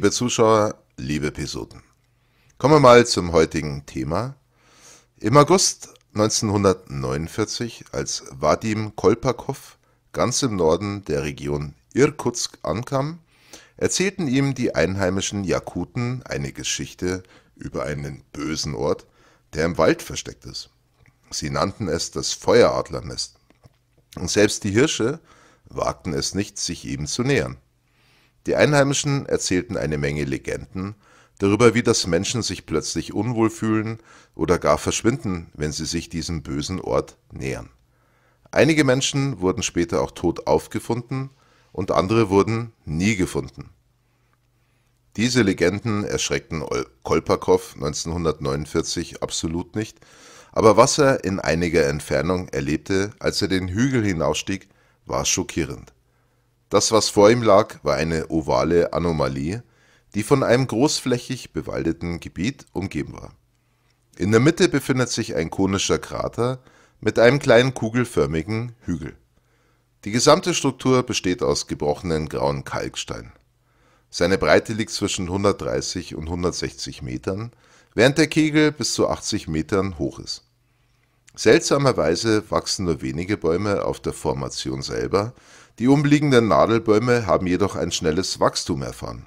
Liebe Zuschauer, liebe Episoden. Kommen wir mal zum heutigen Thema. Im August 1949, als Vadim Kolpakow ganz im Norden der Region Irkutsk ankam, erzählten ihm die einheimischen Jakuten eine Geschichte über einen bösen Ort, der im Wald versteckt ist. Sie nannten es das Feueradlernest. Und selbst die Hirsche wagten es nicht, sich ihm zu nähern. Die Einheimischen erzählten eine Menge Legenden darüber, wie das Menschen sich plötzlich unwohl fühlen oder gar verschwinden, wenn sie sich diesem bösen Ort nähern. Einige Menschen wurden später auch tot aufgefunden und andere wurden nie gefunden. Diese Legenden erschreckten Kolpakow 1949 absolut nicht, aber was er in einiger Entfernung erlebte, als er den Hügel hinausstieg, war schockierend. Das, was vor ihm lag, war eine ovale Anomalie, die von einem großflächig bewaldeten Gebiet umgeben war. In der Mitte befindet sich ein konischer Krater mit einem kleinen kugelförmigen Hügel. Die gesamte Struktur besteht aus gebrochenen grauen Kalkstein. Seine Breite liegt zwischen 130 und 160 Metern, während der Kegel bis zu 80 Metern hoch ist. Seltsamerweise wachsen nur wenige Bäume auf der Formation selber, die umliegenden Nadelbäume haben jedoch ein schnelles Wachstum erfahren.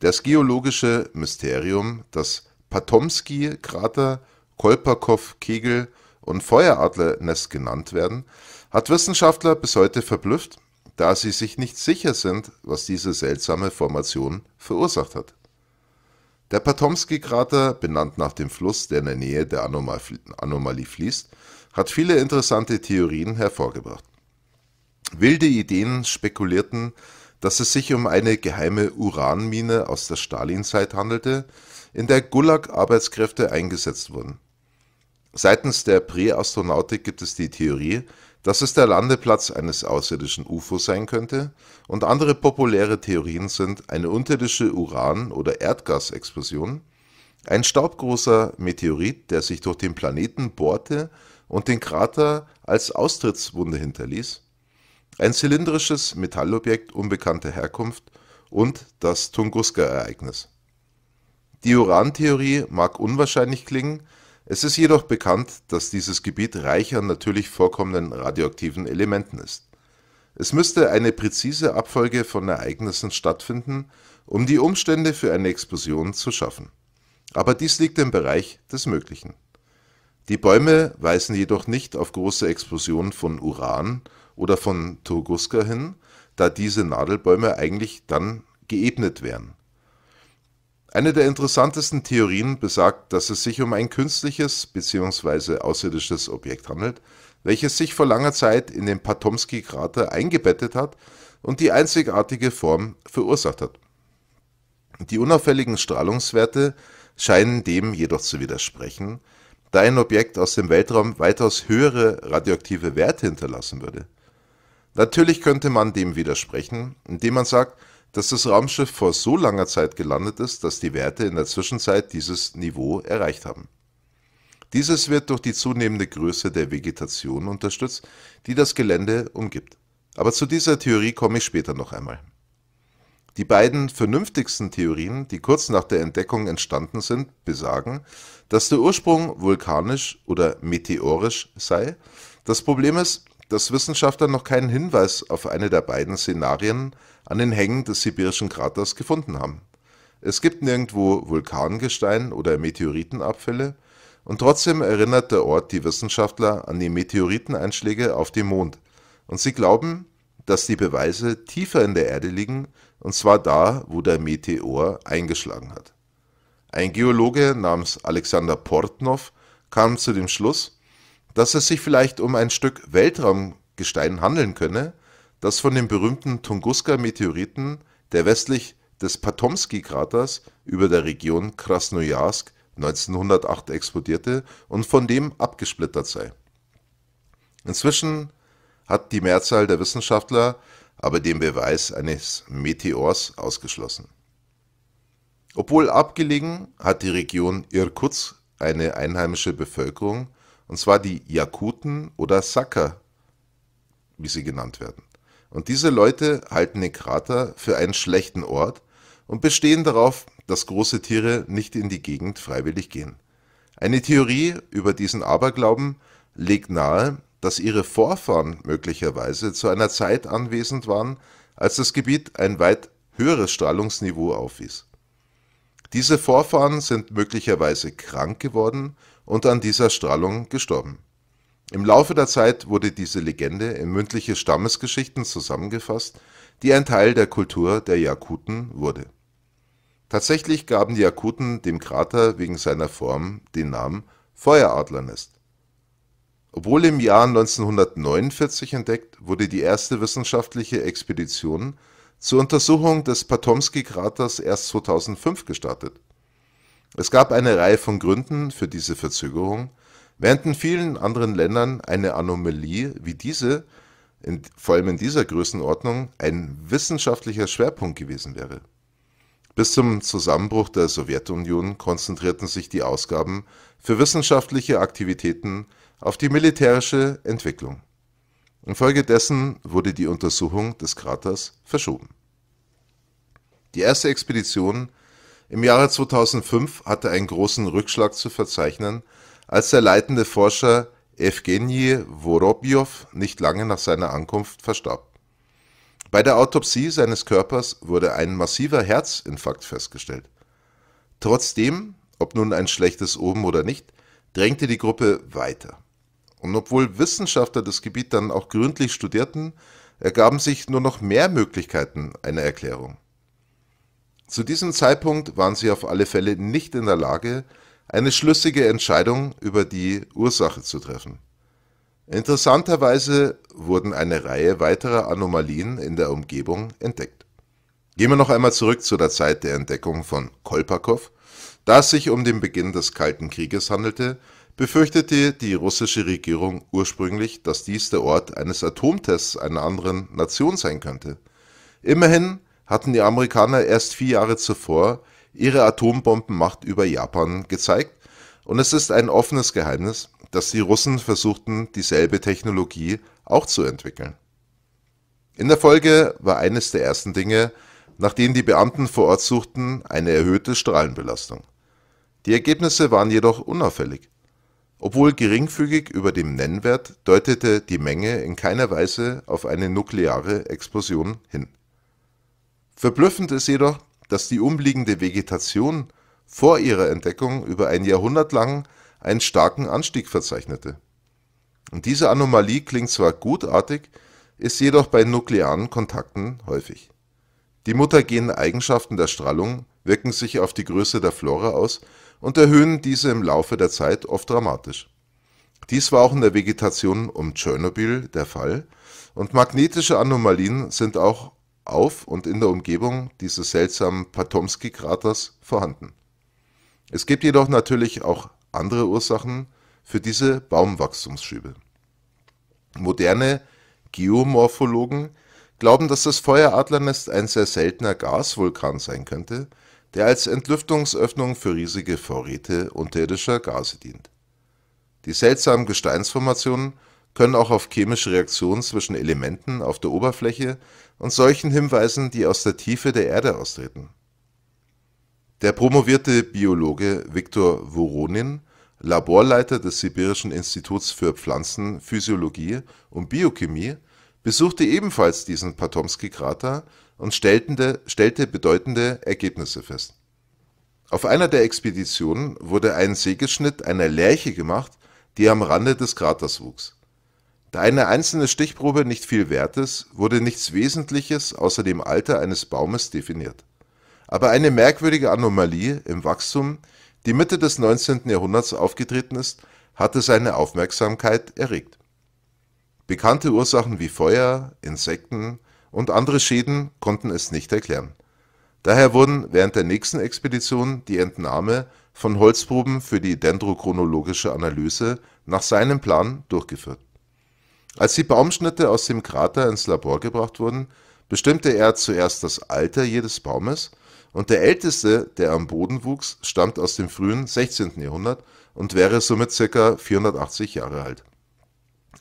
Das geologische Mysterium, das patomsky krater Kolpakow-Kegel und Feueradlernest genannt werden, hat Wissenschaftler bis heute verblüfft, da sie sich nicht sicher sind, was diese seltsame Formation verursacht hat. Der patomsky krater benannt nach dem Fluss, der in der Nähe der Anomalie fließt, hat viele interessante Theorien hervorgebracht. Wilde Ideen spekulierten, dass es sich um eine geheime Uranmine aus der Stalinzeit handelte, in der Gulag-Arbeitskräfte eingesetzt wurden. Seitens der Präastronautik gibt es die Theorie, dass es der Landeplatz eines außerirdischen UFO sein könnte, und andere populäre Theorien sind eine unterirdische Uran- oder Erdgasexplosion, ein staubgroßer Meteorit, der sich durch den Planeten bohrte und den Krater als Austrittswunde hinterließ, ein zylindrisches Metallobjekt unbekannter Herkunft und das Tunguska-Ereignis. Die Urantheorie mag unwahrscheinlich klingen, es ist jedoch bekannt, dass dieses Gebiet reich an natürlich vorkommenden radioaktiven Elementen ist. Es müsste eine präzise Abfolge von Ereignissen stattfinden, um die Umstände für eine Explosion zu schaffen. Aber dies liegt im Bereich des Möglichen. Die Bäume weisen jedoch nicht auf große Explosionen von Uran oder von Tunguska hin, da diese Nadelbäume eigentlich dann geebnet wären. Eine der interessantesten Theorien besagt, dass es sich um ein künstliches bzw. außerirdisches Objekt handelt, welches sich vor langer Zeit in den patomsky krater eingebettet hat und die einzigartige Form verursacht hat. Die unauffälligen Strahlungswerte scheinen dem jedoch zu widersprechen, da ein Objekt aus dem Weltraum weitaus höhere radioaktive Werte hinterlassen würde. Natürlich könnte man dem widersprechen, indem man sagt, dass das Raumschiff vor so langer Zeit gelandet ist, dass die Werte in der Zwischenzeit dieses Niveau erreicht haben. Dieses wird durch die zunehmende Größe der Vegetation unterstützt, die das Gelände umgibt. Aber zu dieser Theorie komme ich später noch einmal. Die beiden vernünftigsten Theorien, die kurz nach der Entdeckung entstanden sind, besagen, dass der Ursprung vulkanisch oder meteorisch sei. Das Problem ist, dass Wissenschaftler noch keinen Hinweis auf eine der beiden Szenarien an den Hängen des sibirischen Kraters gefunden haben. Es gibt nirgendwo Vulkangestein oder Meteoritenabfälle, und trotzdem erinnert der Ort die Wissenschaftler an die Meteoriteneinschläge auf dem Mond, und sie glauben, dass die Beweise tiefer in der Erde liegen, und zwar da, wo der Meteor eingeschlagen hat. Ein Geologe namens Alexander Portnov kam zu dem Schluss, dass es sich vielleicht um ein Stück Weltraumgestein handeln könne, das von dem berühmten Tunguska-Meteoriten, der westlich des patomsky kraters über der Region Krasnojarsk 1908 explodierte und von dem abgesplittert sei. Inzwischen hat die Mehrzahl der Wissenschaftler aber den Beweis eines Meteors ausgeschlossen. Obwohl abgelegen, hat die Region Irkutsk eine einheimische Bevölkerung, und zwar die Jakuten oder Saka, wie sie genannt werden. Und diese Leute halten den Krater für einen schlechten Ort und bestehen darauf, dass große Tiere nicht in die Gegend freiwillig gehen. Eine Theorie über diesen Aberglauben legt nahe, dass ihre Vorfahren möglicherweise zu einer Zeit anwesend waren, als das Gebiet ein weit höheres Strahlungsniveau aufwies. Diese Vorfahren sind möglicherweise krank geworden und an dieser Strahlung gestorben. Im Laufe der Zeit wurde diese Legende in mündliche Stammesgeschichten zusammengefasst, die ein Teil der Kultur der Jakuten wurde. Tatsächlich gaben die Jakuten dem Krater wegen seiner Form den Namen Feueradlernest. Obwohl im Jahr 1949 entdeckt, wurde die erste wissenschaftliche Expedition zur Untersuchung des patomsky kraters erst 2005 gestartet. Es gab eine Reihe von Gründen für diese Verzögerung – Während in vielen anderen Ländern eine Anomalie wie diese, in, vor allem in dieser Größenordnung, ein wissenschaftlicher Schwerpunkt gewesen wäre. Bis zum Zusammenbruch der Sowjetunion konzentrierten sich die Ausgaben für wissenschaftliche Aktivitäten auf die militärische Entwicklung. Infolgedessen wurde die Untersuchung des Kraters verschoben. Die erste Expedition im Jahre 2005 hatte einen großen Rückschlag zu verzeichnen als der leitende Forscher Eugenij Worobjow nicht lange nach seiner Ankunft verstarb. Bei der Autopsie seines Körpers wurde ein massiver Herzinfarkt festgestellt. Trotzdem, ob nun ein schlechtes Oben oder nicht, drängte die Gruppe weiter. Und obwohl Wissenschaftler das Gebiet dann auch gründlich studierten, ergaben sich nur noch mehr Möglichkeiten einer Erklärung. Zu diesem Zeitpunkt waren sie auf alle Fälle nicht in der Lage, eine schlüssige Entscheidung über die Ursache zu treffen. Interessanterweise wurden eine Reihe weiterer Anomalien in der Umgebung entdeckt. Gehen wir noch einmal zurück zu der Zeit der Entdeckung von Kolpakow. Da es sich um den Beginn des Kalten Krieges handelte, befürchtete die russische Regierung ursprünglich, dass dies der Ort eines Atomtests einer anderen Nation sein könnte. Immerhin hatten die Amerikaner erst vier Jahre zuvor ihre Atombombenmacht über Japan gezeigt und es ist ein offenes Geheimnis, dass die Russen versuchten, dieselbe Technologie auch zu entwickeln. In der Folge war eines der ersten Dinge, nach denen die Beamten vor Ort suchten, eine erhöhte Strahlenbelastung. Die Ergebnisse waren jedoch unauffällig. Obwohl geringfügig über dem Nennwert, deutete die Menge in keiner Weise auf eine nukleare Explosion hin. Verblüffend ist jedoch, dass die umliegende Vegetation vor ihrer Entdeckung über ein Jahrhundert lang einen starken Anstieg verzeichnete. Und diese Anomalie klingt zwar gutartig, ist jedoch bei nuklearen Kontakten häufig. Die muttergenen Eigenschaften der Strahlung wirken sich auf die Größe der Flora aus und erhöhen diese im Laufe der Zeit oft dramatisch. Dies war auch in der Vegetation um Tschernobyl der Fall und magnetische Anomalien sind auch auf und in der Umgebung dieses seltsamen patomsky kraters vorhanden. Es gibt jedoch natürlich auch andere Ursachen für diese Baumwachstumsschübe. Moderne Geomorphologen glauben, dass das Feueradlernest ein sehr seltener Gasvulkan sein könnte, der als Entlüftungsöffnung für riesige Vorräte unterirdischer Gase dient. Die seltsamen Gesteinsformationen können auch auf chemische Reaktionen zwischen Elementen auf der Oberfläche und solchen Hinweisen, die aus der Tiefe der Erde austreten. Der promovierte Biologe Viktor Voronin, Laborleiter des Sibirischen Instituts für Pflanzenphysiologie und Biochemie, besuchte ebenfalls diesen patomsky krater und stellte, stellte bedeutende Ergebnisse fest. Auf einer der Expeditionen wurde ein Sägeschnitt einer Lerche gemacht, die am Rande des Kraters wuchs. Da eine einzelne Stichprobe nicht viel wert ist, wurde nichts Wesentliches außer dem Alter eines Baumes definiert. Aber eine merkwürdige Anomalie im Wachstum, die Mitte des 19. Jahrhunderts aufgetreten ist, hatte seine Aufmerksamkeit erregt. Bekannte Ursachen wie Feuer, Insekten und andere Schäden konnten es nicht erklären. Daher wurden während der nächsten Expedition die Entnahme von Holzproben für die dendrochronologische Analyse nach seinem Plan durchgeführt als die Baumschnitte aus dem Krater ins Labor gebracht wurden, bestimmte er zuerst das Alter jedes Baumes und der älteste, der am Boden wuchs, stammt aus dem frühen 16. Jahrhundert und wäre somit ca. 480 Jahre alt.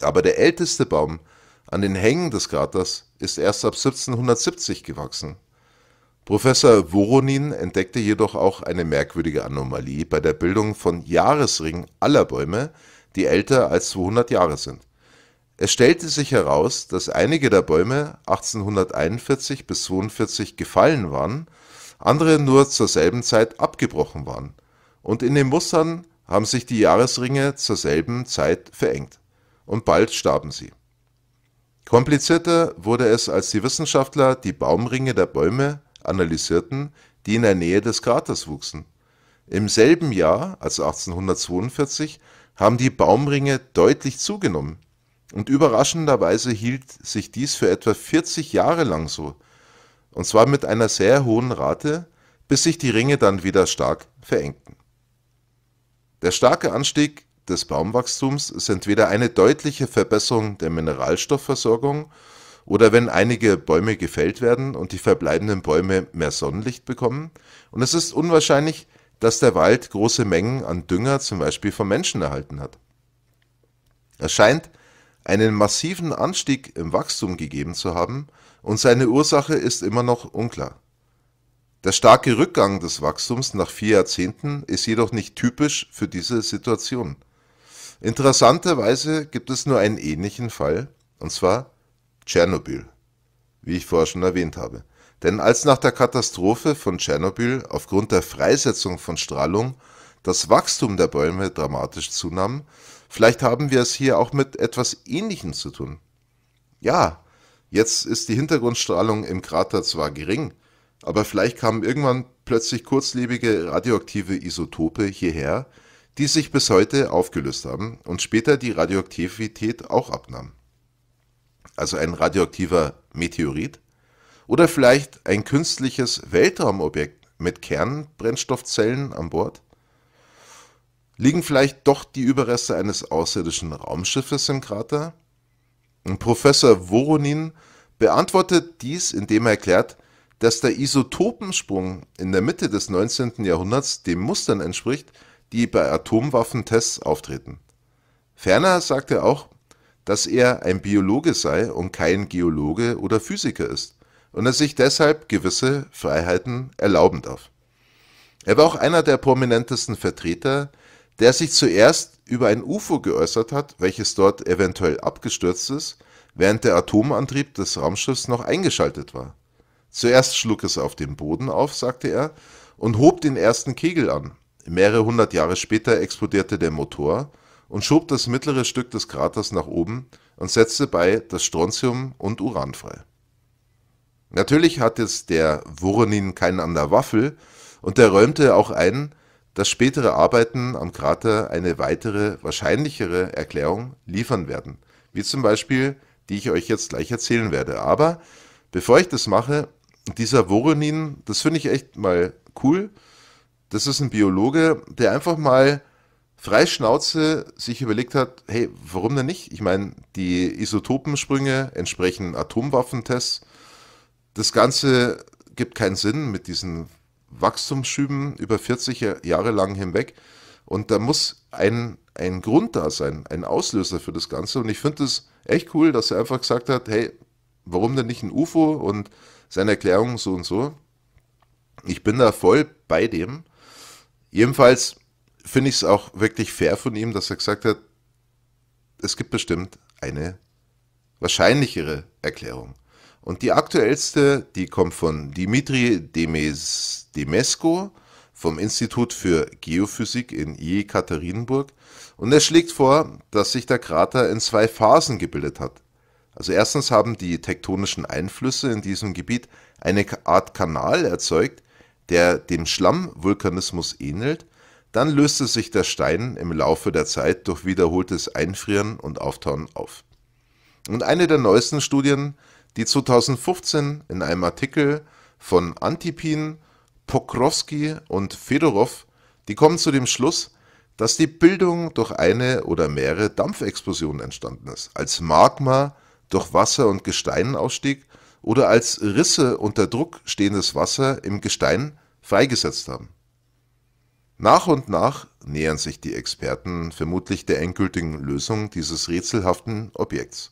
Aber der älteste Baum an den Hängen des Kraters ist erst ab 1770 gewachsen. Professor Voronin entdeckte jedoch auch eine merkwürdige Anomalie bei der Bildung von Jahresringen aller Bäume, die älter als 200 Jahre sind. Es stellte sich heraus, dass einige der Bäume 1841 bis 1842 gefallen waren, andere nur zur selben Zeit abgebrochen waren, und in den Mustern haben sich die Jahresringe zur selben Zeit verengt, und bald starben sie. Komplizierter wurde es, als die Wissenschaftler die Baumringe der Bäume analysierten, die in der Nähe des Kraters wuchsen. Im selben Jahr, also 1842, haben die Baumringe deutlich zugenommen und überraschenderweise hielt sich dies für etwa 40 Jahre lang so. Und zwar mit einer sehr hohen Rate, bis sich die Ringe dann wieder stark verengten. Der starke Anstieg des Baumwachstums ist entweder eine deutliche Verbesserung der Mineralstoffversorgung oder wenn einige Bäume gefällt werden und die verbleibenden Bäume mehr Sonnenlicht bekommen. Und es ist unwahrscheinlich, dass der Wald große Mengen an Dünger zum Beispiel vom Menschen erhalten hat. Es scheint, einen massiven Anstieg im Wachstum gegeben zu haben und seine Ursache ist immer noch unklar. Der starke Rückgang des Wachstums nach vier Jahrzehnten ist jedoch nicht typisch für diese Situation. Interessanterweise gibt es nur einen ähnlichen Fall, und zwar Tschernobyl, wie ich vorher schon erwähnt habe. Denn als nach der Katastrophe von Tschernobyl aufgrund der Freisetzung von Strahlung das Wachstum der Bäume dramatisch zunahm, Vielleicht haben wir es hier auch mit etwas Ähnlichem zu tun. Ja, jetzt ist die Hintergrundstrahlung im Krater zwar gering, aber vielleicht kamen irgendwann plötzlich kurzlebige radioaktive Isotope hierher, die sich bis heute aufgelöst haben und später die Radioaktivität auch abnahm. Also ein radioaktiver Meteorit? Oder vielleicht ein künstliches Weltraumobjekt mit Kernbrennstoffzellen an Bord? Liegen vielleicht doch die Überreste eines außerirdischen Raumschiffes im Krater? Und Professor Voronin beantwortet dies, indem er erklärt, dass der Isotopensprung in der Mitte des 19. Jahrhunderts den Mustern entspricht, die bei Atomwaffentests auftreten. Ferner sagt er auch, dass er ein Biologe sei und kein Geologe oder Physiker ist und er sich deshalb gewisse Freiheiten erlauben darf. Er war auch einer der prominentesten Vertreter der sich zuerst über ein UFO geäußert hat, welches dort eventuell abgestürzt ist, während der Atomantrieb des Raumschiffs noch eingeschaltet war. Zuerst schlug es auf dem Boden auf, sagte er, und hob den ersten Kegel an. Mehrere hundert Jahre später explodierte der Motor und schob das mittlere Stück des Kraters nach oben und setzte bei das Strontium und Uran frei. Natürlich hat jetzt der Voronin keinen an der Waffel und er räumte auch ein, dass spätere Arbeiten am Krater eine weitere, wahrscheinlichere Erklärung liefern werden, wie zum Beispiel, die ich euch jetzt gleich erzählen werde. Aber bevor ich das mache, dieser Voronin, das finde ich echt mal cool. Das ist ein Biologe, der einfach mal frei Schnauze sich überlegt hat, hey, warum denn nicht? Ich meine, die Isotopensprünge entsprechen Atomwaffentests. Das Ganze gibt keinen Sinn mit diesen Wachstumsschüben über 40 Jahre lang hinweg. Und da muss ein, ein Grund da sein, ein Auslöser für das Ganze. Und ich finde es echt cool, dass er einfach gesagt hat, hey, warum denn nicht ein UFO und seine Erklärung so und so. Ich bin da voll bei dem. Jedenfalls finde ich es auch wirklich fair von ihm, dass er gesagt hat, es gibt bestimmt eine wahrscheinlichere Erklärung. Und die aktuellste, die kommt von Dimitri Demes, Demesco vom Institut für Geophysik in Jekaterinburg. Und er schlägt vor, dass sich der Krater in zwei Phasen gebildet hat. Also erstens haben die tektonischen Einflüsse in diesem Gebiet eine Art Kanal erzeugt, der dem Schlammvulkanismus ähnelt. Dann löste sich der Stein im Laufe der Zeit durch wiederholtes Einfrieren und Auftauen auf. Und eine der neuesten Studien die 2015 in einem Artikel von Antipin, Pokrowski und Fedorov, die kommen zu dem Schluss, dass die Bildung durch eine oder mehrere Dampfexplosionen entstanden ist, als Magma durch Wasser und Gestein ausstieg oder als Risse unter Druck stehendes Wasser im Gestein freigesetzt haben. Nach und nach nähern sich die Experten vermutlich der endgültigen Lösung dieses rätselhaften Objekts.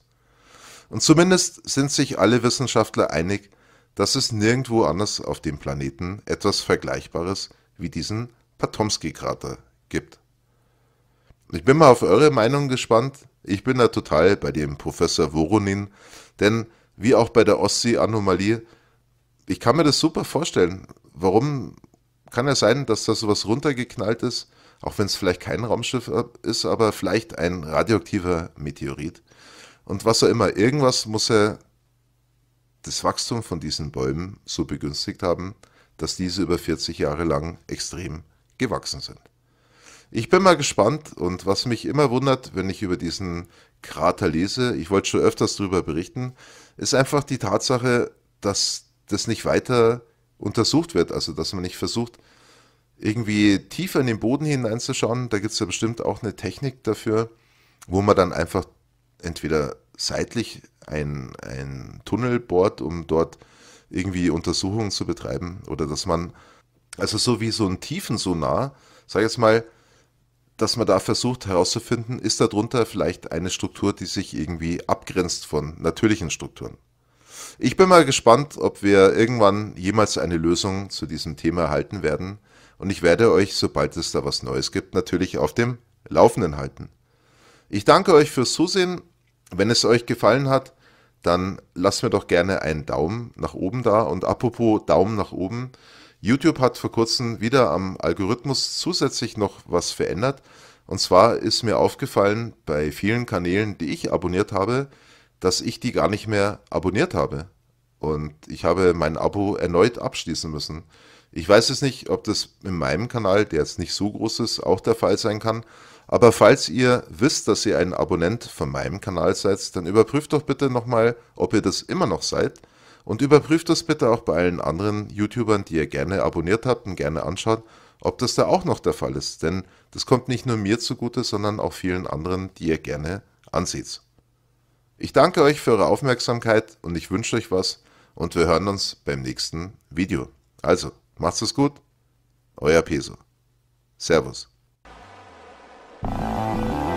Und zumindest sind sich alle Wissenschaftler einig, dass es nirgendwo anders auf dem Planeten etwas Vergleichbares wie diesen patomsky krater gibt. Ich bin mal auf eure Meinung gespannt. Ich bin da total bei dem Professor Voronin, denn wie auch bei der Ostsee-Anomalie, ich kann mir das super vorstellen. Warum kann es sein, dass da sowas runtergeknallt ist, auch wenn es vielleicht kein Raumschiff ist, aber vielleicht ein radioaktiver Meteorit? und was auch immer. Irgendwas muss er das Wachstum von diesen Bäumen so begünstigt haben, dass diese über 40 Jahre lang extrem gewachsen sind. Ich bin mal gespannt und was mich immer wundert, wenn ich über diesen Krater lese, ich wollte schon öfters darüber berichten, ist einfach die Tatsache, dass das nicht weiter untersucht wird, also dass man nicht versucht, irgendwie tiefer in den Boden hineinzuschauen. Da gibt es ja bestimmt auch eine Technik dafür, wo man dann einfach entweder seitlich ein, ein Tunnel bohrt, um dort irgendwie Untersuchungen zu betreiben oder dass man, also so wie so ein Tiefensonar, sag ich jetzt mal, dass man da versucht herauszufinden, ist darunter vielleicht eine Struktur, die sich irgendwie abgrenzt von natürlichen Strukturen. Ich bin mal gespannt, ob wir irgendwann jemals eine Lösung zu diesem Thema erhalten werden. Und ich werde euch, sobald es da was Neues gibt, natürlich auf dem Laufenden halten. Ich danke euch fürs Zusehen. Wenn es euch gefallen hat, dann lasst mir doch gerne einen Daumen nach oben da. Und apropos Daumen nach oben, YouTube hat vor kurzem wieder am Algorithmus zusätzlich noch was verändert. Und zwar ist mir aufgefallen bei vielen Kanälen, die ich abonniert habe, dass ich die gar nicht mehr abonniert habe. Und ich habe mein Abo erneut abschließen müssen. Ich weiß es nicht, ob das in meinem Kanal, der jetzt nicht so groß ist, auch der Fall sein kann aber falls ihr wisst, dass ihr ein Abonnent von meinem Kanal seid, dann überprüft doch bitte nochmal, ob ihr das immer noch seid. Und überprüft das bitte auch bei allen anderen YouTubern, die ihr gerne abonniert habt und gerne anschaut, ob das da auch noch der Fall ist. Denn das kommt nicht nur mir zugute, sondern auch vielen anderen, die ihr gerne ansieht. Ich danke euch für eure Aufmerksamkeit und ich wünsche euch was und wir hören uns beim nächsten Video. Also, macht's es gut, euer Peso. Servus. Thank you.